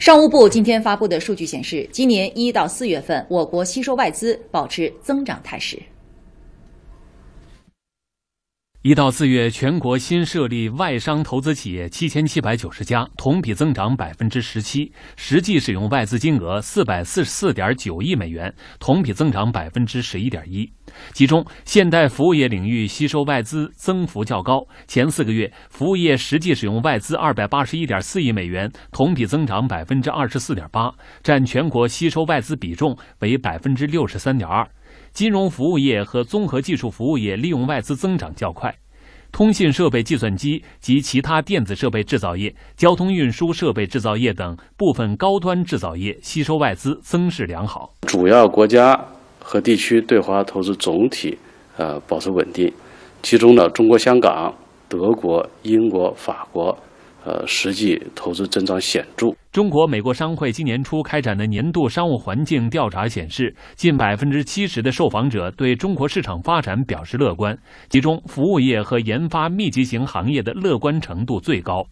商务部今天发布的数据显示，今年一到四月份，我国吸收外资保持增长态势。一到四月，全国新设立外商投资企业七千七百九十家，同比增长百分之十七；实际使用外资金额四百四十四点九亿美元，同比增长百分之十一点一。其中，现代服务业领域吸收外资增幅较高。前四个月，服务业实际使用外资二百八十一点四亿美元，同比增长百分之二十四点八，占全国吸收外资比重为百分之六十三点二。金融服务业和综合技术服务业利用外资增长较快，通信设备、计算机及其他电子设备制造业、交通运输设备制造业等部分高端制造业吸收外资增势良好。主要国家。和地区对华投资总体，呃保持稳定，其中呢，中国香港、德国、英国、法国，呃实际投资增长显著。中国美国商会今年初开展的年度商务环境调查显示，近百分之七十的受访者对中国市场发展表示乐观，其中服务业和研发密集型行业的乐观程度最高。